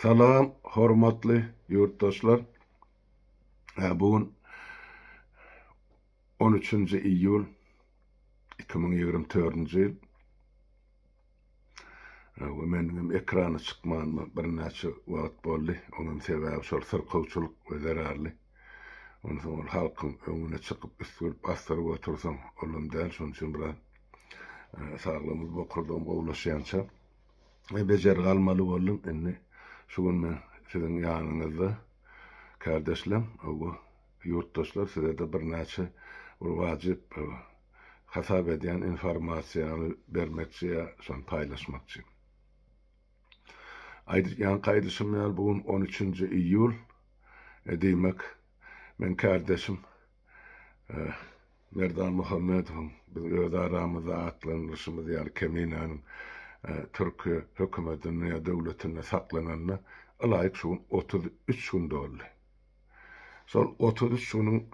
Selam, hormatlı yurttaşlar. Bugün 13-nji iýul 2024-nji ýyl. we menim ekrana çykmanma bir näçe wagt boldy. Onuň sebäbi şol syrkowçylyk we zararly. Onuň soň halkyň öňüne çykyp üstürip astyryp otursaň, olum däl şonuň üçin bir saglamy bokurdan gowlaşýança bejer galmaly boldum. Indi Şununla sizin yanınızda kardeşlerim, e, bu yurttaşlar size de bir neçe vacip e, hasap ediyen informasyonu vermekçiye son paylaşmakçı. Yan kaydışımlar bugün 13. Eylül e, ben kardeşim e, Merdan Muhammed'im biz öz aramızda aklanışımız yani keminanın e, Türkiye hükümetinin ya devletinin saklananına alayık şuun 33 gün doldu. Sol 33 günün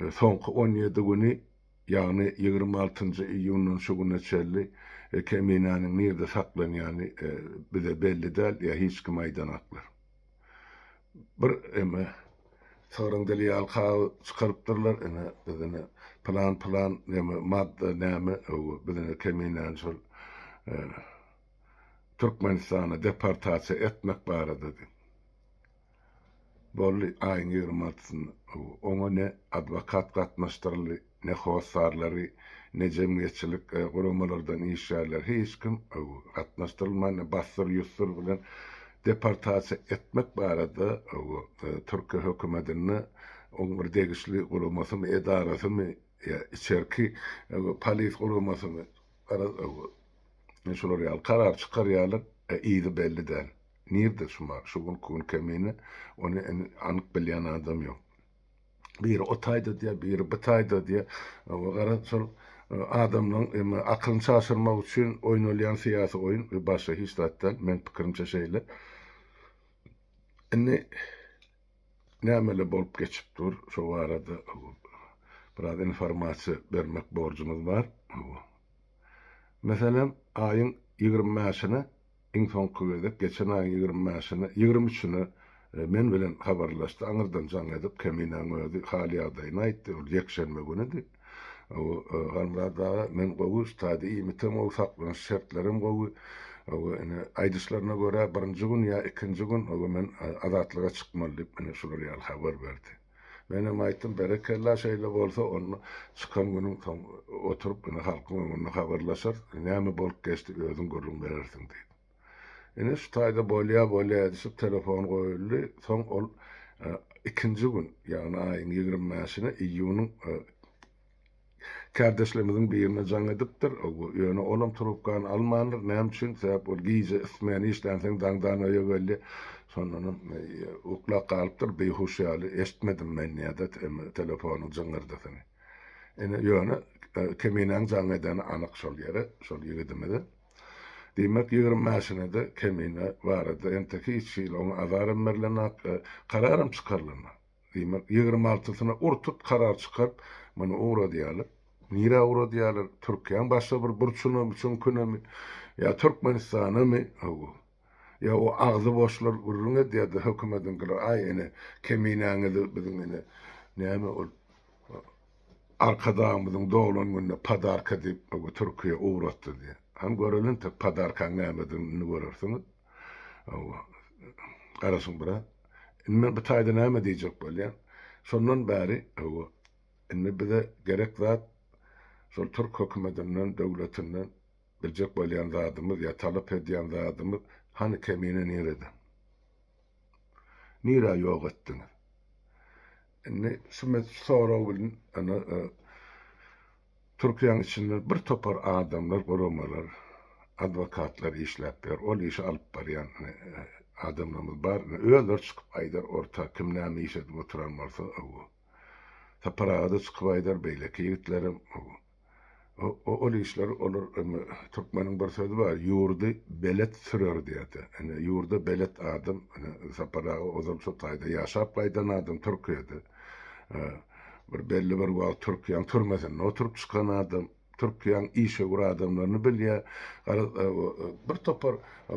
e, sonki 17 günü yani 26. iyunun şu güne çelli e, keminanın nerede saklan yani e, bir de belli değil ya hiç kim aydan aklar. Bir eme sağırın deli yalkağı çıkarıptırlar eme plan plan eme madde neme o bizine keminanın e, Türkmenistan'a deportasiya etmek bağırı dedi. Bolly ayın 26'sını ona ne advokat katmıştırılı, ne hovasarları, ne cemiyetçilik e, kurumalardan işyerler, hiç kim katmıştırılma, ne bastır yustur bilen deportasiya etmek bağırı e, Türkiye hükümetini onun bir degişli kuruması mı, edarası mı, ya, içerki e, polis kuruması mı, meşhur yani karar çıkar yani e, iyiydi belli der. Nirde şuma şugun kun kemini onu en, anık bilen adam yok. Bir otaydı diye, bir bıtaydı diye. O gara sol e, adamın e, akılını şaşırmak için oynolayan siyasi oyun ve başka hiç zaten men pikirimce şeyle. Enne nämele bolup geçip dur şu arada biraz informasiya vermek borcumuz var. bu. Məsələn, ayın 20-sini ən soňky gezip, geçen ayın 20-sini, 23-sini e, men bilen habarlaşdy. Aňyrdan jaň edip, kemiňden öýdi, hali ýagdaýyny aýtdy. Ol ýekşenme günüdi. O ganlarda men gowy stady imitim o saklan şertlerim gowy. O ene aýdyşlaryna görä birinji gün ýa ikinji gün o men e, adatlyga çykmaly diýip, ene şular ýaly verdi. Benim beri berekerler şeyle bolsa onu çıkan günüm tam oturup bunu halkın önüne haberlaşar. Nemi bol geçti özün görün verersin deydi. Yine şu tayda bolya bolya edişip telefon koyuldu. Son ol e, ikinci gün yani ayın 25'ine İyun'un e, Kardeşlerimizin birine can ediptir. O yönü olam turupkan almanır. Nem için sebep ol giyice ismeni işlensin zangdan öye geldi. Sonra ukla e, kalıptır. Beyhuş yali eşitmedim ben ya da telefonu cıngırdı seni. Yani yönü e, keminen can edeni anık sol yere, sol yigidimedi. Demek 20 yaşında kemine vardı. Enteki içiyle onu azarım verilen e, kararım çıkarlığına. Demek 26'sına urtup karar çıkarıp bunu uğra diyelim. Nira ura diýerler. Türkiýan başga bir burçuny, mümkünemi, ya mı Türkmenistanymy, ya o ağzı boşlar diye de hükümetin girer. Ay ene keminäňizi bizim ene näme ol arkadamyzyň doglan günde padarka diýip o Türkiýe uwratdy diýe. Hem görelen tek padarka nämedir ni görersiňiz. Garasyň bira. Men bu taýda näme diýjek bolýan? Şondan bäri o Enne bize gerek zat Sonra Türk hükümetinden, devletinden bilecek bolýan zadymyz ýa talap edýän zadymyz hany kemine nerede? Nira ýok etdiňiz. Ne şumet soraw bilen ana e, Türkiýanyň içinde bir topar adamlar, gurumlar, advokatlar işläp ber, ol işi alyp barýan var. bar. Öýler çykyp aýdar orta kim näme iş edip oturan bolsa, o. Taparada çykyp aýdar beýleki ýigitlerim, o. O, o, öyle işler olur. Türkmenin bir sözü var. Yoğurdu belet sürer diye. Yani yoğurdu belet adım. Yani, Sapara ozum sotaydı. Yaşap kaydan adım Türkiye'de. Ee, bir belli bir var Türkiye'nin türmesinde oturup çıkan adam. Türkiýan işe gura adamlaryny bilýär. E, e, bir topar e,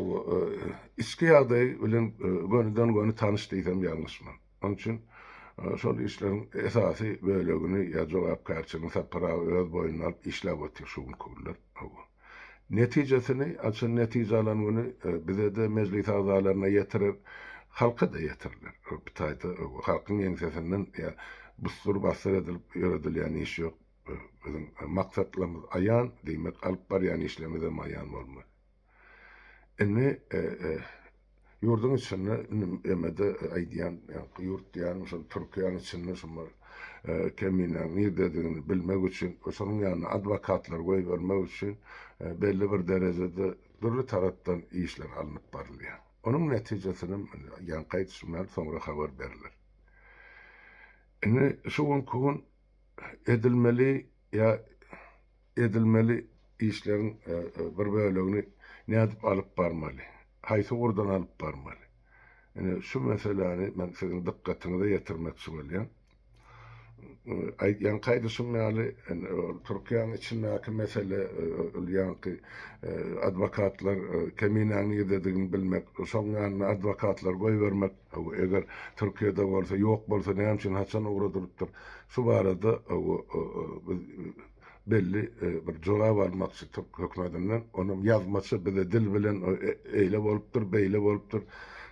içki ýagdaý bilen gönüden göni tanyş diýsem ýalňyşman. Onuň üçin Sånn Island er sasi vøløgene yazol apkarçını sapırağı öz boyunlar işle batışun kullar. Neticesini, açın neticalanını e, bize de meclis azalarına yetirir, halka da yetirirler. tayda, halkın ensesinden ya, bustur bastır edilip yöredil yani iş yok. E, bizim maksatlarımız ayan, demek alıp var yani işlemize mayan olma. Enne, e, e, Yurdun içinde ıı, emede ıı, aydiyan, yurt diyan, Türkiye'nin içinde şuma ıı, kemine ne dediğini bilmek için, onun yanına advokatlar koy vermek için belli bir derecede türlü taraftan işler alınıp barılıyor. Onun neticesini yani kayıtışımdan sonra haber verilir. Yani şu gün edilmeli ya edilmeli işlerin bir bölümünü ne alıp barmalı haysi oradan alıp barmalı. Yani şu meseleni ben sizin dikkatini de yetirmek söyleyeyim. Yani kaydı sünnalı e, Türkiye'nin içindeki mesele e, yani e, advokatlar keminani dediğini bilmek, sonlarına advokatlar koy vermek, eğer Türkiye'de varsa yok varsa ne için haçan uğradırıptır. Şu barada belli e, bir cevap almak için hükmedinden onun yazması bize dil bilen e, eyle bolupdur, beyle bolupdur.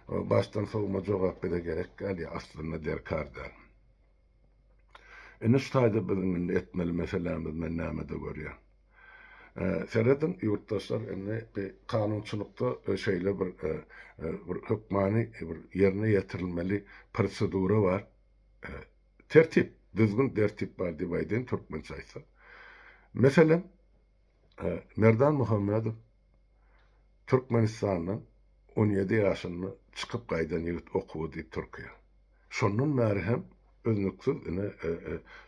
Baştan soğuma cevap bile gerek gal ya aslında der kardan. Enes tayda bizim etmeli meselemiz ya. görüyor. E, Seredin yurttaşlar indi e, bir kanunçulukta şeyle bir, bir hükmani bir yerine getirilmeli prosedura var. tertip, düzgün tertip var diye Türkmen sayısı. مثلا e, Merdan Muhammed, Türkmenistan'dan 17 yaşında çıkıp qaydan yigit okudu Türkiye. Şonun merhem hem özünüksüz yine e, e,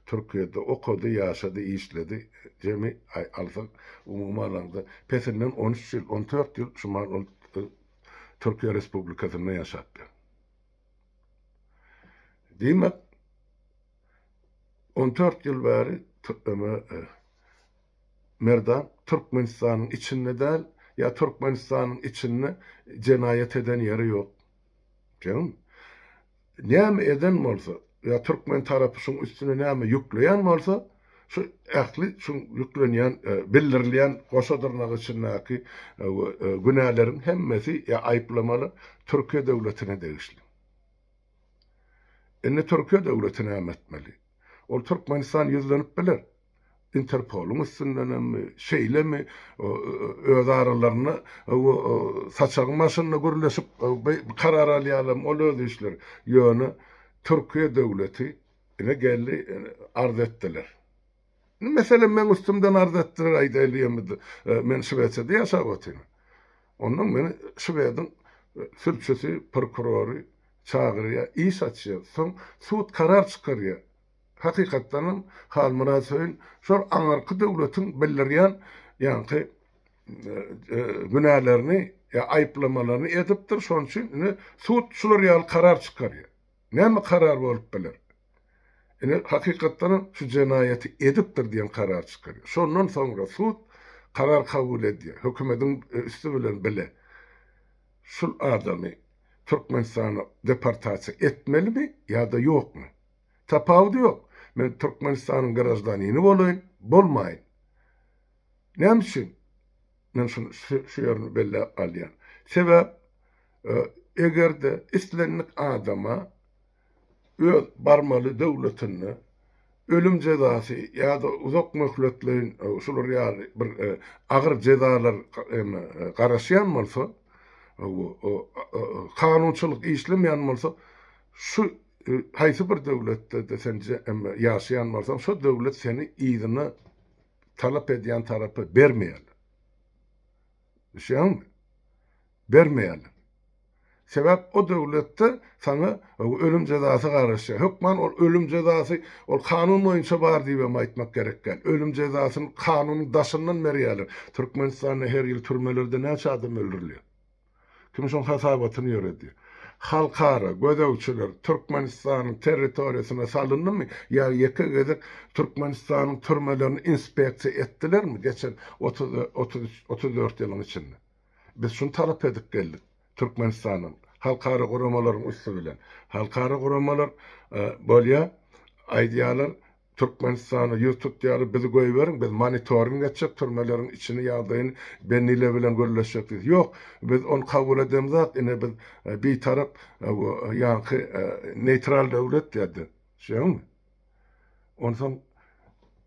Türkiye'de okudu, yaşadı, işledi. Cemi alsak umumi alanda pesinden 13 yıl, 14 yıl şuman e, Türkiye Respublikası'nda yaşattı. Demek 14 yıl bari ama e, e Merdan, Türkmenistan'ın içinde değil ya Türkmenistan'ın içinde cenayet eden yeri yok. Canım. Neyim eden varsa ya Türkmen tarafı şun üstüne neyimi yükleyen varsa şu ehli şu yüklenýän, e, bildirilýän goşa dırnak içindäki e, e, günälerin hemmesi ya ayıplamalı Türkiye devletine değişli. Enne Türkiye devletine ämetmeli. O Türkmenistan ýüzlenip biler. Interpol'u mu üstünden mi şeyle mi e, e, öz aralarını e, saçağın maşınını karar alayalım o öz işler yönü Türkiye devleti ne geldi arz ettiler. Mesela ben üstümden arz ettiler ayda eliyemedi. Men Şiveçe'de yaşa otini. Ondan beni Şiveç'in sürçüsü, prokuroru çağırıya, iş açıyor. Son suut karar çıkarıyor hakikatlarının halmına söyün. Şor anarkı devletin belirleyen yani ki e, e, günahlarını ya ayıplamalarını ediptir. Şon için ne sud yal karar çıkarıyor. Ne mi karar olup belir? Yani hakikatların şu cinayeti ediptir diyen karar çıkarıyor. Şondan sonra sud karar kabul ediyor. Hükümetin e, üstü bilen bile şu adamı Türkmenistan'a deportasiya etmeli mi ya da yok mu? Tapavdı yok. Men Türkmenistan'ın grazdanini bolayın, bolmayın. Nemsin, nemsin şu yerini belli alyan. Sebep, e, eğer de islenlik adama öz barmalı devletini ölüm cezası ya da uzak mühletliğin şular e, yani bir e, ağır cezalar e, e karışyan bolsa kanunçylyk işlemeýän bolsa şu haysi bir devletde de sen yaşayan varsan, şu devlet seni iyiliğini talep ediyen tarafı vermeyeli. Şey mi? Vermeyeli. Sebep o devlette sana ölüm cezası karışsa. Hükman o ölüm cezası, o kanun boyunca bar diye ben aytmak gerekken? Ölüm cezasının kanunun daşından meriyeli. Türkmenistan'da her yıl türmelerde ne adam öldürülüyor. Kimşon hesabatını yönetiyor. Halkarı, xalqaro Türkmenistanın turkmanistonning salındı mı? Ya yo yaka Türkmenistanın turkmanistonning turmalarini ettiler mi geçen 30 30 34 yılın içinde biz şunu talep edip geldik Türkmenistan'ın halkarı qurilmalar üstü bilan xalqaro qurilmalar e, bolya ideyalar Türkmenistan'ı, YouTube diyarı bizi koyuverin, biz monitoring edecek, türmelerin içini yağdayın, benniyle bilen görüleşecek. Yok, biz onu kabul edemiz zat, yine biz e, bir taraf, e, e, yankı, neutral devlet dedi. Şey mi? Ondan,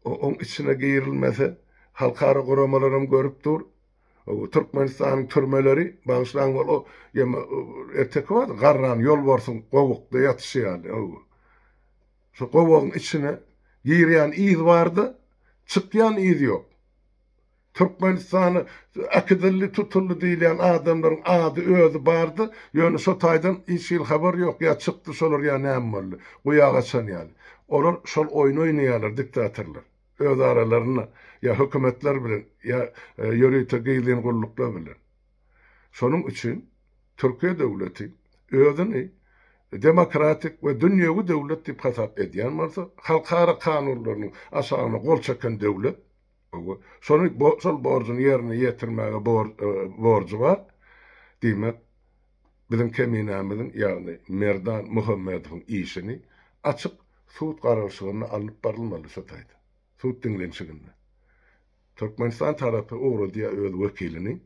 onun içine giyirilmesi, halkara kuramalarım görüp dur, Türkmenistan'ın türmeleri bağışlan o yema ertek var garran yol borsun kovukda yatışı yani o şu kovuğun içine Yiyreyen iz vardı, çıklayan iz yok. Türkmenistan'ı akıdilli tutullu yani adamların adı özü vardı. Yönü sotaydan hiç yıl haber yok ya çıktı solur ya nem bolly. Uyağa çan yani. Olar şol oyun oynaýarlar diktatörler. Öz aralarını ya hükümetler bilen ya e, yörüte giýilen gulluklar bilen. Şonuň üçin Türkiye döwleti özüni demokratik ve dünyevi devlet dip hasap edýän bolsa, halkara kanunlarynyň asagyny gol çeken devlet Sonu bo, sol borcuny yerine yetirmäge bor, e, borcu var. Demek bizim keminämizin yani Merdan Muhammedowyň işini açyk suut garalşygyna alyp barylmaly sataydy. Suut dinlenşiginde. Türkmenistan tarafı oğru diye öz vekilini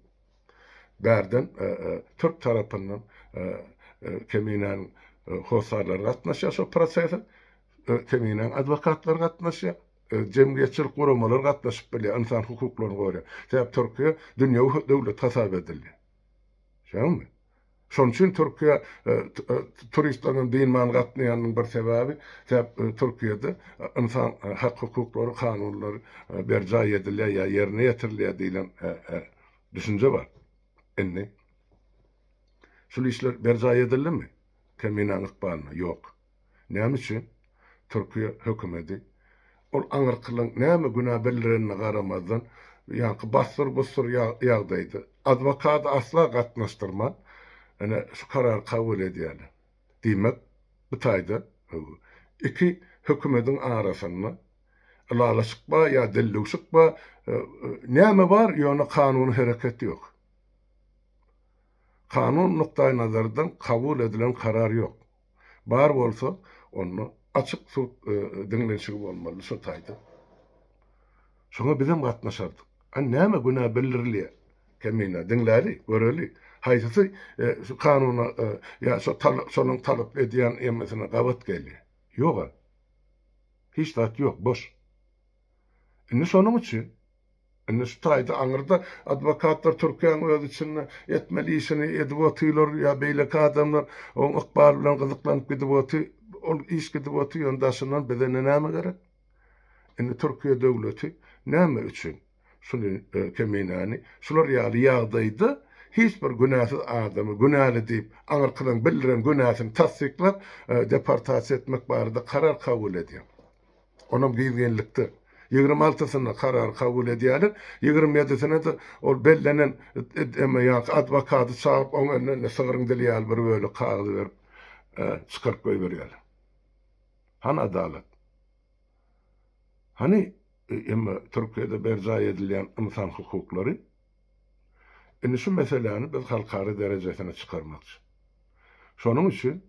berden e, e, Türk tarapından e, e, keminänin hosarlar gatnaşýar şol prosesa teminen adwokatlar gatnaşýar cemgyýetçil gurumlar gatnaşyp bilýär insan hukuklaryny görýär. Sebäp Türkiye dünýä döwlet hasap edildi. Şäme? Şoň Türkiye turistlerin turistlaryň dinman gatnaýanyň bir sebäbi sebäp Türkiye'de insan hak hukuklary kanunlary berjaý edilýär ýa ýerine ýetirilýär diýilen düşünje bar. Enni Şol işler berjaý edildi mi? teminalık barna yok. Näme üçin? Türkiye hökümeti ol aňyrkylyň näme günah bellerini garamazdan yani ni basır bussur ýagdaýdy. Adwokat asla gatnaşdyrman. Ene şu karar kabul edýärler. Diýmek bu taýda iki hökümetiň arasyny alalaşyk ba ýa dillüşik ba näme e, bar ýa-ni kanun hereketi yok. Kanun noktayı nazardan kabul edilen karar yok. Bar bolsa onu açık su e, dinlenşigi şey bolmaly şu taýdy. Şoňa bizim gatnaşardyk. An hani näme günä belirli? Kemina dinläli, göreli. Haýsy e, şu kanuna e, ya şu talap şonuň talap edýän emesine gabat geldi. Ýok. Hiç zat ýok, boş. Indi e, şonuň üçin Nustaydı hani anırda advokatlar Türkiye'nin öz için yetmeli işini edip otuyorlar ya beylik adamlar onun ıkbar bilen kızıklanıp gidip otuyor iş gidip otuyor yondaşından bedene ne mi gerek? Indi hani Türkiye devleti ne mi için? Şunu e, keminani, şular yağlı yağdaydı, hiçbir günahsız adamı günahlı deyip anırkıdan bildiren günahsını tasdikler e, deportasiya etmek barada karar kabul ediyor. Onun giygenlikti. 26-sini karar kabul edýärler. 27-sine de ol bellenen emeýat adwokaty çağıryp oňa önüne sığıryn dilýär bir bölü kağyzy berip e, çykaryp goýberýär. Han adalet. Hani emme Türkiýede berza edilýän insan hukuklary Indi şu meseleni biz halkary derejesine çıkarmakçı. Şonun üçin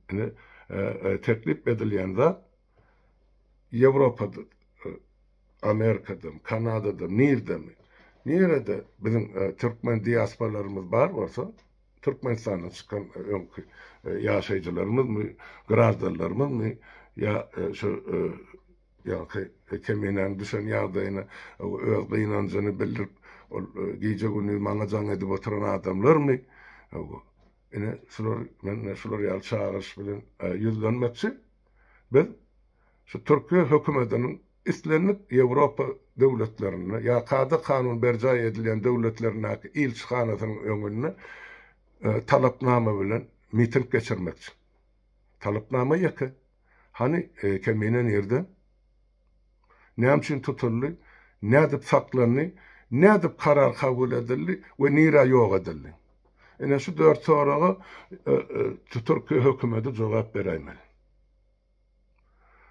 E, e teklip edilýän zat Ýewropada Amerika'da mı, Kanada'da mı, nerede mi? Nerede bizim e, Türkmen diasporalarımız var varsa Türkmenistan'dan çıkan e, e, yaşayıcılarımız mı, grazdalarımız mı ya e, şu e, ya ki e, kemiğinden düşen yağdayını, öz inancını bildirip o, e, gece günü manacan edip oturan adamlar mı? E, Ine şular, men şular yal çağırış bilen e, yüzlenmekçi. Biz şu Türkiye hükümetinin İstlenip Avrupa döwletlerini ya kady kanun berjaý edilen döwletlerin il çyhanasynyň öňüne talapnama bilen miting geçirmekçi. Talapnama ýeke. Hani e, keminen ýerde näme ne tutuldy, nädip saklandy, nädip karar kabul edildi ve nira ýok edildi. Ene şu dört soraga e, e, Türkiýe hökümeti jogap berýär.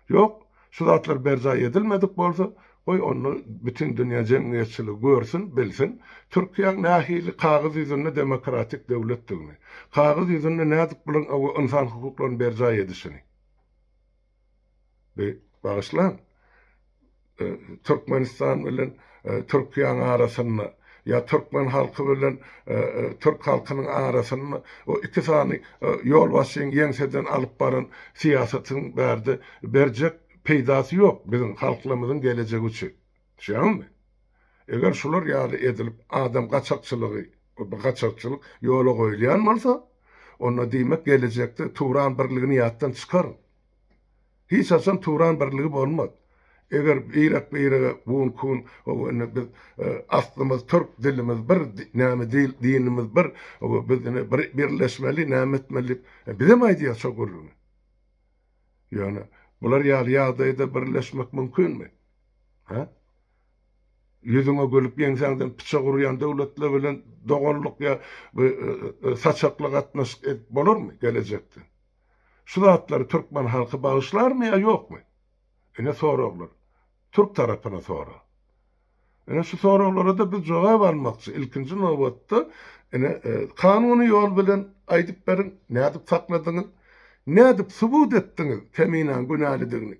Yok, Sudatlar berza edilmedik bolsa, Oy onu bütün dünya cemiyetçiliği görsün, bilsin. Türkiye nahili kağız yüzünde demokratik devlet devlettiğini, kağız yüzünde nazik bulan o insan hukuklarını berza edişini. Bir bağışlan. E, Türkmenistan bilen e, Türkiye'nin arasında ya Türkmen halkı bilen e, e, Türk halkının arasını o iki sani e, yol başlayın yenseden alıp barın siyasetin verdi, verecek peydası yok bizim halklarımızın geleceği için. Şey mi? Eğer şular yağlı edilip adam kaçakçılığı, kaçakçılık yolu koyulayan varsa, ona demek gelecekte Turan birliğini yattan çıkar. Hiç asan Turan birliği olmaz. Eger irak beýrege bugun kun biz e, aslymyz türk dilimiz bir näme dil dinimiz bir biz birleşmeli näme etmeli e, bize mi aýdýar şo gurrun. Ýani Bunlar yağlı da birleşmek mümkün mü? Ha? Yüzüne gülüp yensenden piça kuruyan devletle bilen doğanlık ya e, e, saçakla katnaş olur e, mu gelecekte? Şu zatları Türkmen halkı bağışlar mı ya yok mu? E ne soruyorlar? Türk tarafına soru. Ene şu soruları da bir cevap almakçı. İlkinci nöbette ene e, kanuni yol bilen aydıp berin, ne adıp sakladığın, ne edip subut ettiniz günahı günahlidigini.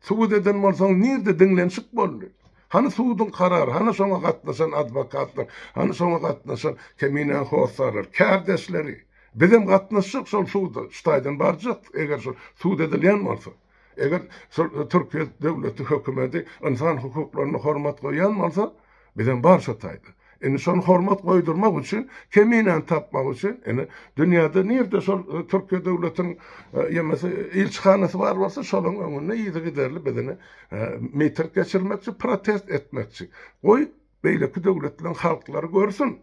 Subut eden bolsaň nirde diňlenşik bollu? Hani suudun karar, hani şoňa gatnaşan advokatlar, hani şoňa gatnaşan keminen hosarlar, kardeşleri. Bizim gatnaşyk şol suuda, ştaýdan barjak, Eğer şol suud edilen bolsa. Eger şol Türkiýe döwleti hökümeti insan hukuklaryna hormat goýan bolsa, bizim barşa taýdy insan hormat koydurmak için, kemiğiyle tapmak için, yani dünyada nerede sol e, Türkiye devletin e, yemesi ilçihanesi var varsa şolun önüne yedi giderli bedene e, miting geçirmek için, protest etmek için. Koy, beyleki devletlerin halkları görsün.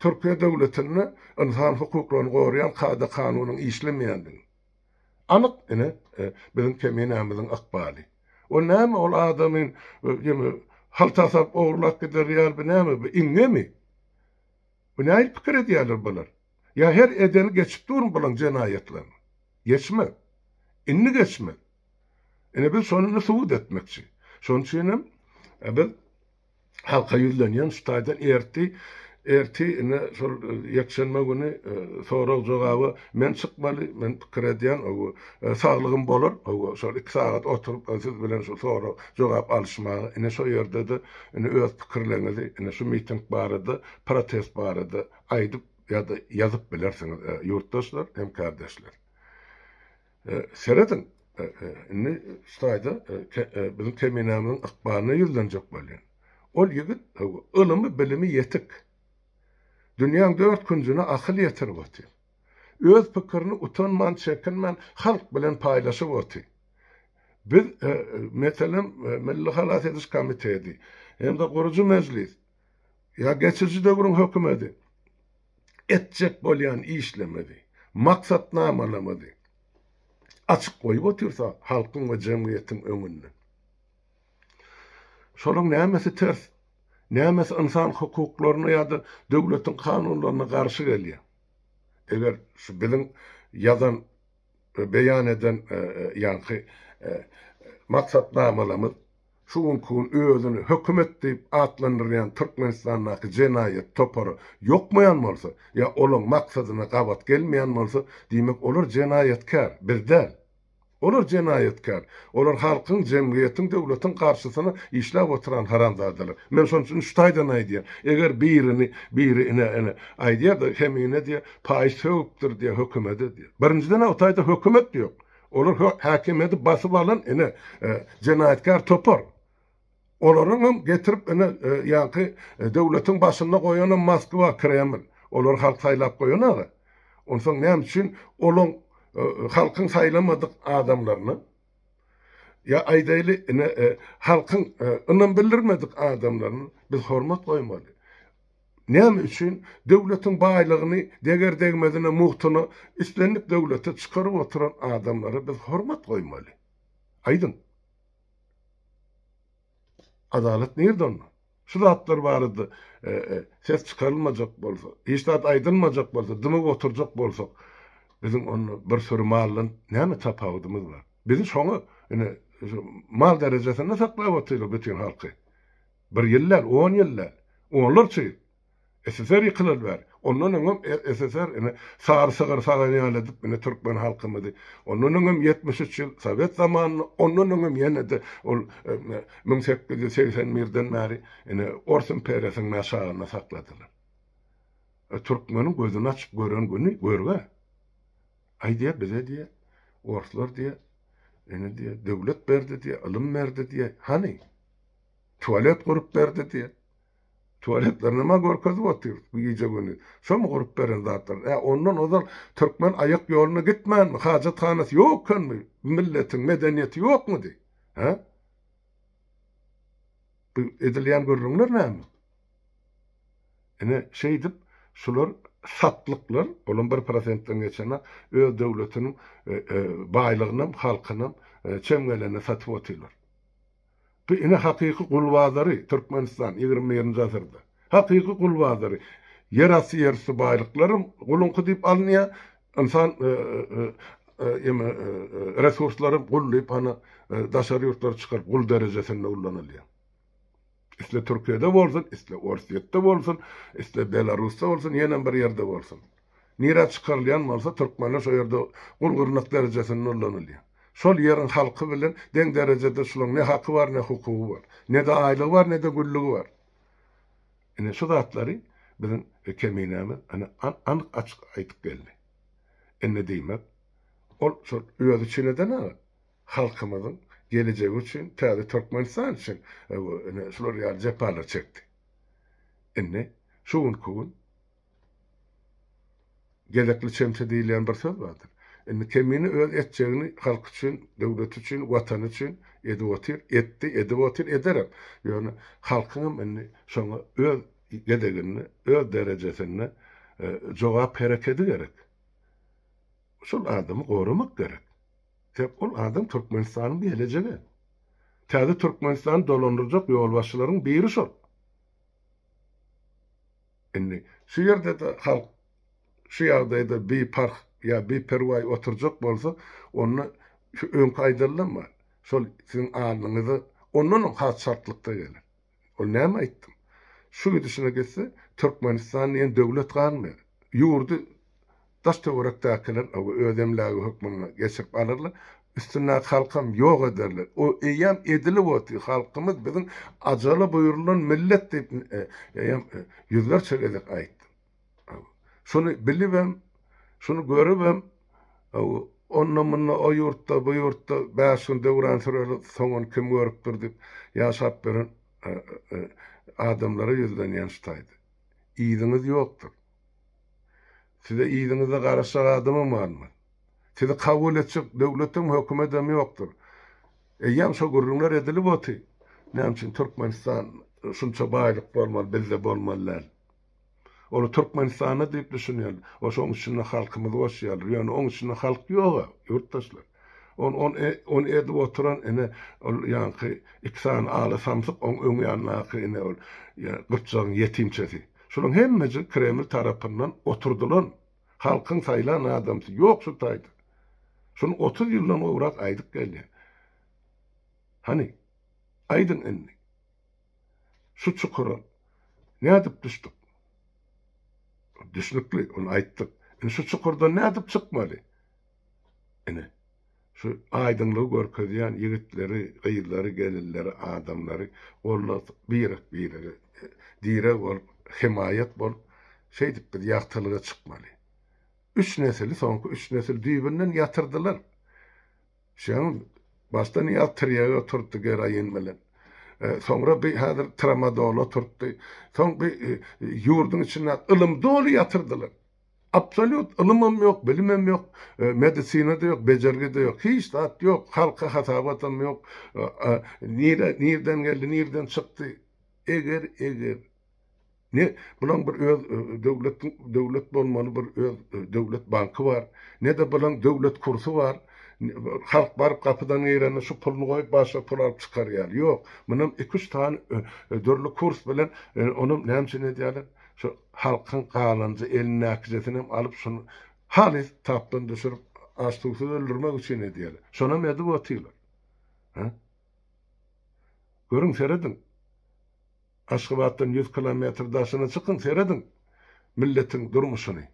Türkiye devletini insan hukuklaryny goruyan kada kanunyň işlemeýändigini. Anyk ene e, bizim kemiňimiziň akbali. O ne näme ol adamyň ýene هل تصب أورنك mi? Bu ne ayıp pikir ediyalır bunlar. Ya her edeni geçip durun bulan cenayetlerini. Geçme. İnni geçme. Ene biz sonunu suud etmekçi. Son için e biz halka yüzlenen staydan erti erti ne sol e, yekşenme günü e, sorak jogawy men çykmaly men pikir edýän ogu e, saglygym bolar ogu sol 2 sagat oturup siz bilen şu sorak jogap alışmagy ene şu ýerde de ene öz pikirlerinizi ene şu miting barada protest barada aýdyp ya da yazıp bilersiniz yurttaşlar hem kardeşler. Seredin inni ustayda bizim teminamın ıkbarına yıldanacak böyle. Ol yigit ilimi bilimi yetik. Dünyanın dört küncüne akıl yetirip ötü. Öz pikirini utanman, çekinmen, halk bilen paylaşıp ötü. Biz, e, mesela, e, Milli Halat Ediş Komiteydi, hem de kurucu meclis, ya geçici dövrün hükümeti, etcek bolyan işlemedi, maksat namalamadı. Açık koyup otursa halkın ve cemiyetin önünü. Şolun nämesi ters nämes insan hukuklaryna ya da döwletiň kanunlaryna karşı geliyor. Eğer şu biziň yazan e, beyan eden ýanky e, e, maksatnamalarymyz şu günkü özünü hökümet diýip atlandyrýan Türkmenistanyň yok topary ýokmaýan ya ýa olaň maksadyna gelmeyen gelmeýän bolsa, demek olar bir birden. Olar cenayetkar. Olar halkın, cemgiyetin, devletin karşısına işlep oturan haramdadylar. Men son üçin üç taýdan aýdýar. Eger birini, birine ine ine aýdýar da hemine diýe paýs hökümdir diýe hökümet diýe. Birinciden o taýda hökümet ýok. Olar hakimiyeti basyp alan ine e, cenayetkar topar. Olaryň hem getirip ine e, ýanky e, döwletiň başyna goýan Moskwa Kreml. Olar halk saýlap goýan Ondan näme üçin olon ee, halkın saylamadık adamlarını ya aydaylı ne, e, halkın e, ının bildirmedik adamlarını biz hormat koymalı. Ne üçin döwletiň baylygyny deger degmedine muhtuny üstlenip devlete çykaryp oturan adamları biz hormat koymalı. Aydın, Adalet nerede onu? Şu zatlar barıdı. E, e, ses çıkarılmayacak bolsa, iştahat aydınmayacak bolsa, dymyk oturacak bolsa, bizim onu bir sürü malın näme tapawdymyz var. Bizim şoňa ene mal derejesinde saklap otydyk bütün halkı. Bir ýyllar, 10 ýyllar, onlarçy SSR ýykylar Ondan öňem SSR ene sar sygyr saranýaladip ene türkmen halkymydy. Ondan öňem 73 ýyl Sowet zamanyny, ondan öňem ýene de ol 1881-den e, bäri ene Ors imperiyasının näşagyny sakladylar. E, Türkmenin gözüni açyp gören güni görwe. Haydiye bize diye, Orklar diye, ne diye, devlet berdi diye, ilim berdi diye. Hani? Tuvalet kurup berdi diye. Tuvaletlerine ma görkezi oturuyor bu gece günü. Şu mu kurup beren zaten, E ondan o zaman Türkmen ayak yoluna gitmen mi? Hacet hanesi yok mu, Milletin medeniyeti yok mu diye. Ha? Bu edilen görünümler ne mi? Ene şey dip, şular satlıqlar, olun bir dan geçene öz döwletiniň e, e, baylygyny, halkyny e, çemgelene satyp otylar. Bu ine hakyky gulwazary Türkmenistan 20-nji asyrda. Hakyky gulwazary. Yer asy yersi baýlyklary gulunky diýip alnya, insan ýeme e, e, e, resurslary gullyp hany daşary ýurtlar çykaryp gul derejesinde ullanylýar. İşte Türkiye'de bolsun, işte Orsiyet'te bolsun, işte Belarus'ta bolsun, yenen bir yerde bolsun. Nira çıkarlayan bolsa Türkmenler şu yerde gurgurnak derecesinin ullanılıyor. Şol yerin halkı bilen den derecede şulun ne hakkı var ne hukuku var. Ne de aylığı var ne de güllüğü var. Yani şu zatları bizim kemiğimiz hani an, an açık aytıp geldi. Enne deymek. Ol şu üyedi çineden halkımızın geleceği için tabi Türkmenistan için e, e, şunlar yani cephalar çekti. Inni şu unkun gedekli çemçe deyilen bir söz vardır. Inni e, kemini öz etçeğini halk için, devlet için, vatan için edivotir, etti, otir ederim. Yani halkının inni şuna öz gedegini, öz derecesini e, cevap hareket gerek. Şun adamı korumak gerek. Oğlum adam Türkmenistan'ın bir geleceğini. Tadı Türkmenistan'ı dolandıracak yolbaşçıların biri şol. Yani şu yerde de halk şu yerde de bir park ya bir pervay oturacak bolsa onu şu ön mı? Şol sizin ağırlığınızı onun kaç şartlıkta gelir. O ne mi ettim? Şu gidişine gitse Türkmenistan'ın yani devlet kalmıyor. Yurdu Dasta uğraktakiler o ödemlagi hükmünü geçip alırlar. üstüne halkam yok ederler. O eyyam edili voti halkımız bizim acalı buyurulan millet deyip e, eyyam e, e yüzler çekedik ait. Şunu bilibem, şunu görübem, onun munna o yurtta bu yurtta bäşin döwran süreli soňun kim görüpdir dip ýaşap beren e, adamlara ýüzden ýanştaýdy. Ýydyňyz yoktur. Size iyiliğinize karışacak adamım var mı? Sizi kabul edecek devletin hükümetim yoktur. Eyyem şu gururlar edilip oti. Ne için Türkmenistan şunça baylık olmalı, bizde olmalılar. Onu Türkmenistan'a deyip düşünüyorlar. O onun için halkımız hoşuyorlar. Yani onun için halk yok, yurttaşlar. On on e, on edip oturan ene yani iki tane ağlı samsık on öňe ýanyna ene ol. Yani Gürtçäň yetimçesi. Şunun hemmeci Kremli tarafından oturdulan halkın sayılan adamsı yok tutaydı. Şunu 30 yıldan uğrak aydık geldi. Hani aydın enni. Şu çukuru ne adıp düştük? Düşnüklü onu ayttık. Yani şu çukurda ne adıp çıkmalı? Yani şu aydınlığı görkezyen yigitleri, gıyırları, gelirleri, adamları, onlar bir yere bir yere direk olup himayet bol şeydik bir yatırlığa çıkmalı. Üç nesili sonku üç nesil düğbünden yatırdılar. Şuan şey baştan yatırıya oturttu gera yenmelen. E, sonra bir hadir tramadol oturttu. Son bir e, yurdun içine ılım dolu yatırdılar. Absolut ılımım yok, bilimim yok, e, medisina da yok, becergi de yok, hiç zat yok, halka hatabatım yok, e, e, nire, geldi, nirden çıktı. Eger, eger, ne bulan bir öz e, devlet devlet bolmaly bir öz e, devlet banky bar. Ne de bulan devlet kursu var. Halk var kapıdan girene şu pulunu koyup başa pul alıp çıkarýar. Yok. Bunun 2-3 tane e, dörlü kurs bilen onun nämçe ne diyelim? Şu halkın galanjy elin akizetini alıp şunu hali tapdan düşürüp açlıktan öldürmek için ne diyelim? Şona medi atıyorlar. Ha? Görün seyredin. Aşgabatdan 100 kilometr çıkın, çykyň, milletin milletiň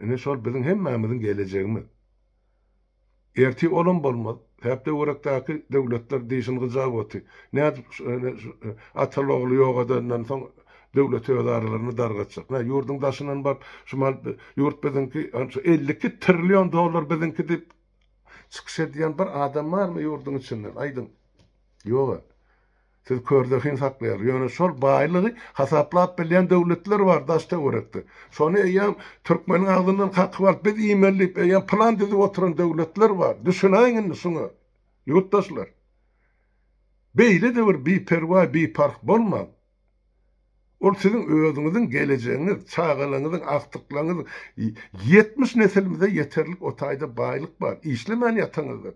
Ne sor şol hem hemmamyzyň gelejegimiz. Erti olan bolmaz. Hepde urakdaki devletler değişin gıcak oti. Ne ataloğlu yok edenden son devlet ödaralarını dargatacak. Ne yurdun daşınan bar, şumal yurt bizimki 52 trilyon dolar bizimki deyip çıkış ediyen bir adam var mı yurdun içinden? Aydın. Yok. Siz kördökin saklayar. Yani şol baylığı hasaplap bilen devletler var daşta öğretti. Şonu eyyem Türkmenin ağzından kakı var. Biz imellip eyyem plan dedi oturan devletler var. Düşüneyin şunu. Yurttaşlar. Beyle de var, bir bi perva bi park bolma. Ol sizin özünüzün geleceğiniz, çağalığınızın, aktıklarınızın 70 nesilimize yeterlik o tayda var. İşlemen yatağınızdadır.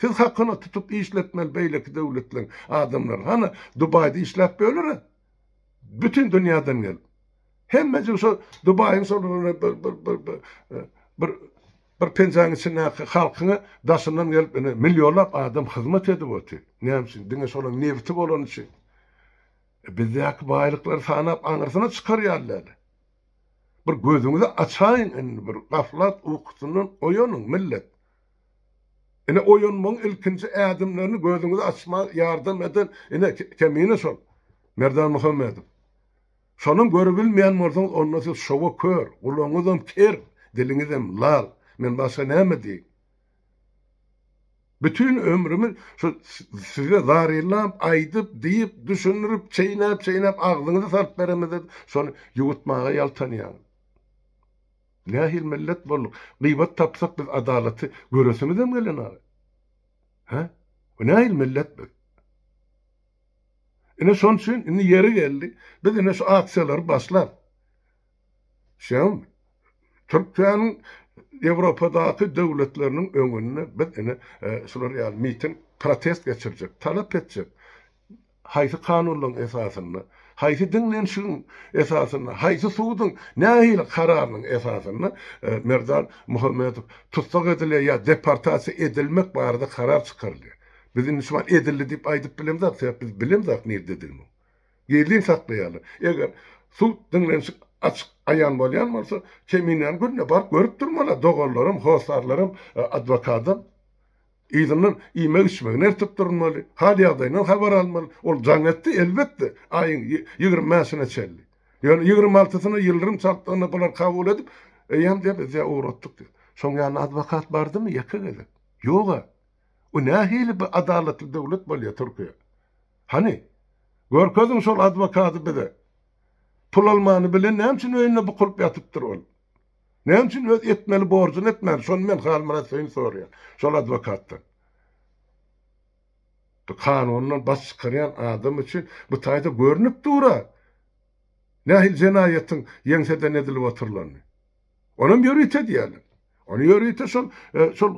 Siz hakkını tutup işletmel beyleki devletlerin adamlar. Hani Dubai'de işlep böyle bütün dünyadan gel. Hem mecbur şu Dubai'nin sonra bir, bir, bir, bir, bir, bir pencanın içine halkını daşından gelip yani, milyonlap adam hizmet edip otu. Ne için? Dine olan nevti olan için. E, bizdeki baylıkları sanap anırsına çıkarıyorlar. Bir gözünüzü açayın, yani, bir gaflat uykusunun oyunun millet. Yine oyunmun ilkinci adımlarını gözünüzü açma yardım edin. Yine kemiğini sol. Merdan Muhammed'im. Şonun görübilmeyen mordan onunla siz şovu kör, kulağınızım kir, dilinizim lal. ben başka ne mi diyeyim? Bütün ömrümü şu size zarillap, aydıp, deyip, düşünürüp, çeynep, çeynep, ağlınızı sarp beremez. Sonra yutmağa yaltanıyorum. Nahil millet bolluk. Gıybet tapsak biz adaleti göresimiz mi gelin abi? Ha? Nahil millet biz. İne son için, ine yeri geldi. Biz ine şu aksiyaları başlar. Şey mi? Türkiye'nin Avrupadaki devletlerinin önüne biz ine e, şular yani mitin protest geçirecek, talep edecek. Haysi kanunun esasını, haýsy diňlen şun esasyny, haýsy suwudyň nähil kararynyň esasyny e, merdan Muhammedow tutsak edilýär ýa deportasiýa edilmek barada karar çykardy. Bizim düşman edildi dip aydıp bilemzak, sebep biz bilemzak nerede edilmi. Geldiğin saklayalı. Eğer su dinlenşi açık ayan bolyan bolsa, keminen günne bar görüp durmala, dogorlarım, hosarlarım, e, advokatım. İzinin imek tutturmalı, hal yağdayından haber almalı. Ol zannetti elbette ayın 20 çelli. Yani 26-sına yıldırım saltlığını bunlar kabul edip eýem diýip bize uğratdyk diýip. Şoň ýany adwokat bardy mı ýaka gelip? Ýoga. O nähili hani? bir adalatly döwlet bolýar Türkiýe. Hani görkezim şol adwokaty bide. Pul almany bilen näme üçin öýüne bu kulp ýatypdyr ol. Ne için etmeli borcunu etmeli. Son men halmına seni soruyor. Sol advokattın. Bu kanundan bas çıkaran adam için bu tayda görünüp dura. Ne cenayetin yensede ne dilip oturlanı. Onun yörüte diyelim. Onu yörüte son, son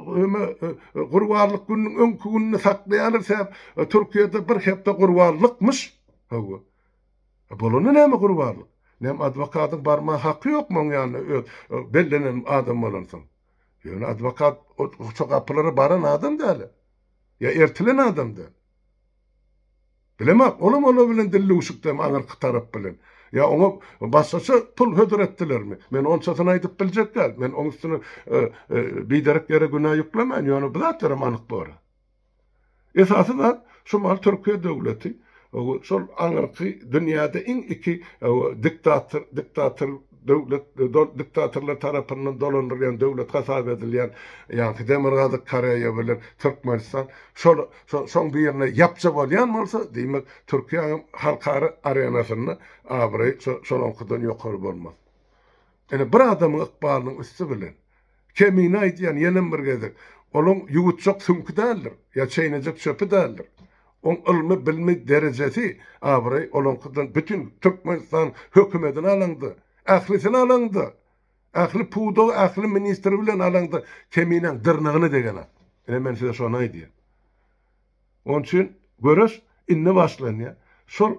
e, kurvarlık gününün önkü gününü saklayanır sebep Türkiye'de bir hepte kurvarlıkmış. Ha e, bu. E, Bulunu ne mi kurvarlık? Nem advokatın barma hakkı yok mu yani? Bellenen adam olansın. Yani advokat çok apıları baran adam değil. Ya ertilen adam da. Bilemek, olam ola bilen dilli uşukdayım anarkı taraf bilen. Ya onu başlaça pul hödür ettiler mi? Ben onun satın aydıp bilecek gel. Men on üstüne e, e, biderek yere günah yüklemen. Yani bu da anık bu ara. şu mal Türkiye devleti şol aňyrky dünýäde iň iki diktator diktator döwlet diktatorlar tarapyndan dolandyrılan döwlet hasap edilýän ýa-ni Demirgazy Koreýa bilen Türkmenistan şol şoň bir ýerine ýapça bolýan bolsa, demek Türkiýa halkary arenasyny abry şolonkudan ýokary bolmaz. Ene bir adamyň ykbalynyň üstü bilen kemine aýdýan ýene bir gezek, olun ýugutjak sümki däldir, ýa çeýnejek çöpü däldir on ilmi bilmi derecesi abray olonkudan bütün Türkmenistan hökümetine alındı. Ahlisini alındı. Ahli pudo, ahli ministri bile alındı. Keminen dırnağını degene. Ene men size şona idi. Onun için görüş inni başlan ya. Sol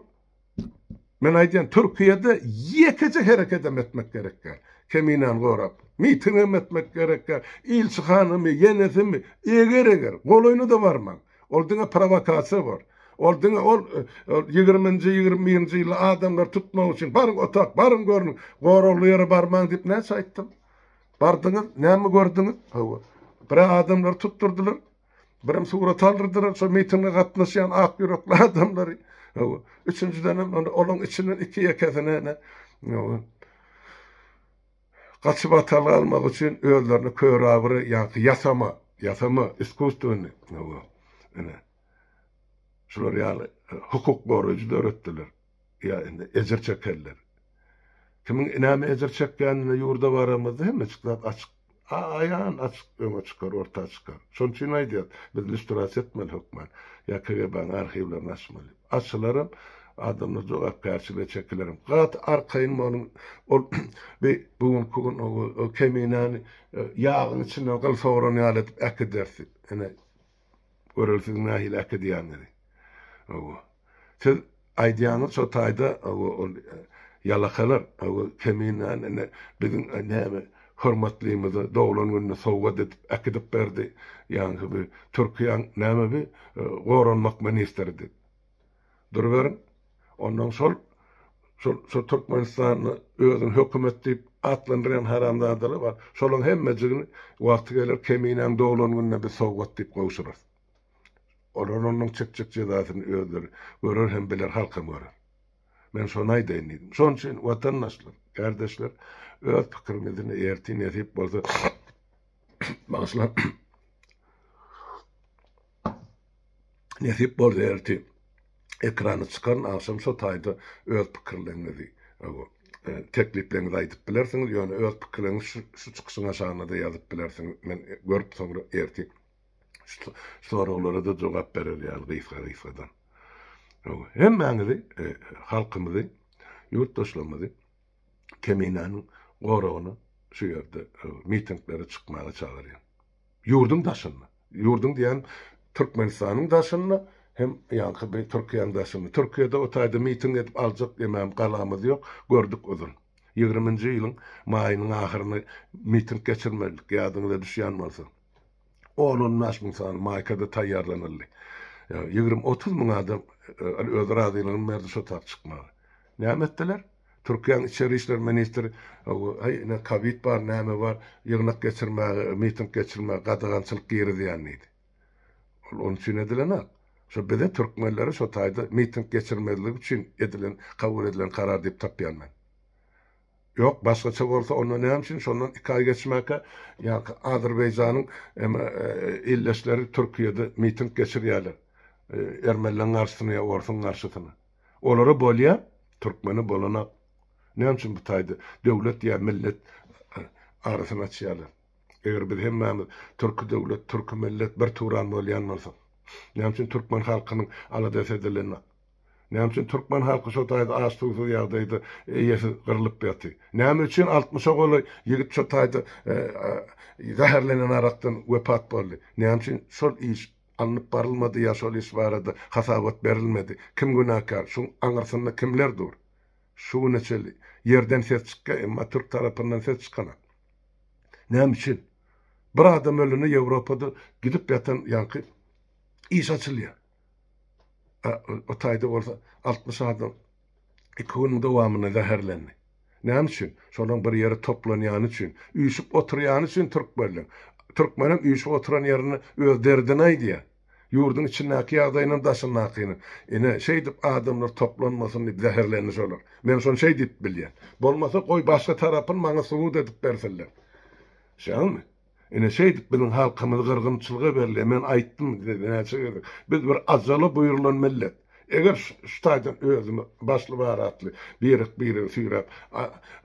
men aydiyan Türkiye'de yekece hareket etmek gerekir. Keminen gorap. Mitingim etmek gerekir. İlçihanı mı, yenisi mi, eger eger. Goloyunu da varmak. Orada para vakası var. Oldun ol 20-nji 20-nji ýylda adamlar tutmak üçin barın otak, barın görün, gorully ýere barman diýip näçe aýtdym? Bardyňyz, näme gördiňiz? Hawa. Bir adamlar tutturdylar. Birim surat aldyrdylar, şo mitinge gatnaşýan ak ýürekli adamlar. Hawa. Üçinjiden onun içinden iki ýekesine hawa. Gaçyp atalga almak üçin özlerini köýräbiri ýa-da ýasama, ýasama iskustyny. Hawa yani şular e, yani hukuk borucu öğrettiler. Yani ezir çekerler. Kimin inamı ezir çekkenine yurda varamadı hem açıklat açık ayağın açık öne çıkar, orta çıkar. Şun için ne diyor? Biz lüstras etmeli hükmen. Ya kere ben arhivlerini açmalı. Açılarım, adamını cevap karşılığı çekilirim. Gat arkayın onun ol bir bugün bugün o, o kemiğini e, yağın içine gılfa oranı alıp ek Yani ورثناه إلى كديانري أو تل أيديانا سوتايدا أو yalakalar kemiğinden bizim näme hormatlyymyzy doglan gününe sowgat edip akidip berdi. Ýani bir Türkiýe näme bir goranmak e, ministri dip. Durberin ondan sol sol, sol Türkmenistanyny özüň hökümet diýip atlandyran var, bar. hem hemmejini wagty gelir kemiğinden doglan gününe bir sowgat diýip goýşular. Orononun çıkçık cezasını öldür. Görür hem bilir halkım görür. Ben sonay deyniydim. Son için şey, vatandaşlar, kardeşler, öz fikrimizini erti nesip bolsa bağışlar. nesip bolsa erti. Ekranı çıkarın, akşam sotayda öz fikirlerinizi. Evet. tekliplerini aytıp bilersiniz. Yani öz pikirlerini şu, şu çıkışına şahına da yazıp bilersiniz. Men görüp sonra ertik sorulara da cevap berer yani gıyfka gıyfkadan. Hem mağnizi, e, halkımızı, yurttaşlarımızı, keminanın gorağını şu yerde e, mitinglere çıkmaya çağırıyor. yani. Yurdun daşınma. Yurdun diyen Türkmenistan'ın daşınma, hem yankı bir Türkiye'nin daşınma. Türkiye'de o tayda miting edip alacak demem kalamız yok, gördük uzun. 20-nji ýylyň maýynyň miting geçirmelik ýadyňyza düşýän bolsa oğlunlaş insan maykada tayyarlanırlı. Yani 20-30 min adam e, öz razıylanın merdi tap çıkmalı. Nämetdeler? Türkiýanyň içeri işler ministri ne COVID bar, näme bar, ýygnak geçirmä, miting geçirmä, gadagançylyk geri diýän idi. Ol için üçin edilen Şu bede türkmenleri şu taýda miting geçirmeleri için edilen, kabul edilen karar diýip tapýan Yok başqacha bo'lsa ondan ham shuni shundan iki ay geçmaka ya Azerbaycan'ın elleşleri e, Türkiye'de miting geçirýärler. Ermenilerin karşısını ya Orsun karşısını. Olara bolya Türkmeni bolana. Ne için bu taydı? Devlet ya millet e, arasına çiyalar. Eğer bir hemen Türk devlet, Türk millet bir turan bolyan bolsa. Ne için Türkmen halkının aladesi edilenler. Nam üçün Türkmen halkı şu taýda aş tuzu ýagdaýda ýesi gyrylyp ýaty. Nam üçün 60-a goly ýigit şu taýda e, e, zäherlenen arakdan wepat boldy. Nam iş alınıp barılmadı ya şol iş barada hasabat berilmedi. Kim günahkar? Şu anırsında kimler dur? Şu neçeli yerden ses çıkka emma Türk tarafından ses çıkana. Nam için? Bir adam ölünü Avrupa'da gidip yatan yankı iş açılıyor. وتاي دول altmışarda ikinin devamını zehirlenni. Ne üçin? Şolan bir ýere toplanýan üçin, üýüşüp oturýan üçin türkmenler. Türkmenim üýüşüp oturan ýerini öz derdine aýdýar. Yurdun içindäki ýagdaýyny daşynakyny. Ene şey dip adamlar toplanmasın dip zehirlenmiş olar. Men şonu şey dip bilýär. Bolmasa goý başga tarapyn maňa suwud edip bersinler. Şeýlmi? Ene şeydik, bizim halkımız gırgınçılığı berli, men aytdım, şey biz bir azalı buyurulan millet. Eğer ştaydan özümi başlı baratlı birik birik süyrap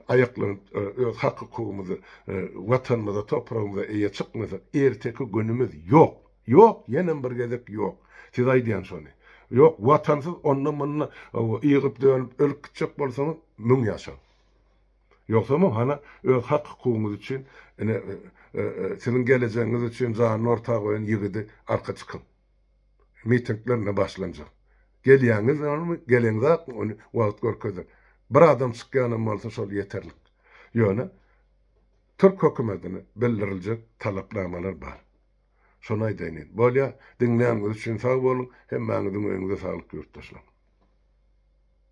ayaklanıp e, öz hak hukukumuzu e, vatanımıza toprağımıza eye çıkmasa erteki günümüz yok. Yok, yenen bir gezek yok. Siz aydiyan şonu. Yok, vatansız onun bununla iyip e, dönüp ölüp gidecek bolsanız mün yaşa. Yoksa mu hana öz hak hukukumuz için ee, e, sizin geleceğiniz için zahın ortağı koyun yigidi arka çıkın. Mitinglerine başlanacak. Geliyeniz onu geleniz onu vaat görkezin. Bir adam çıkkanım olsa şol yeterlik. Yani Türk hükümetine bellirilecek talaplamalar var. Şonay deyin. Böyle dinleyen için sağ olun. Hem bana önünüze sağlık yurttaşlar.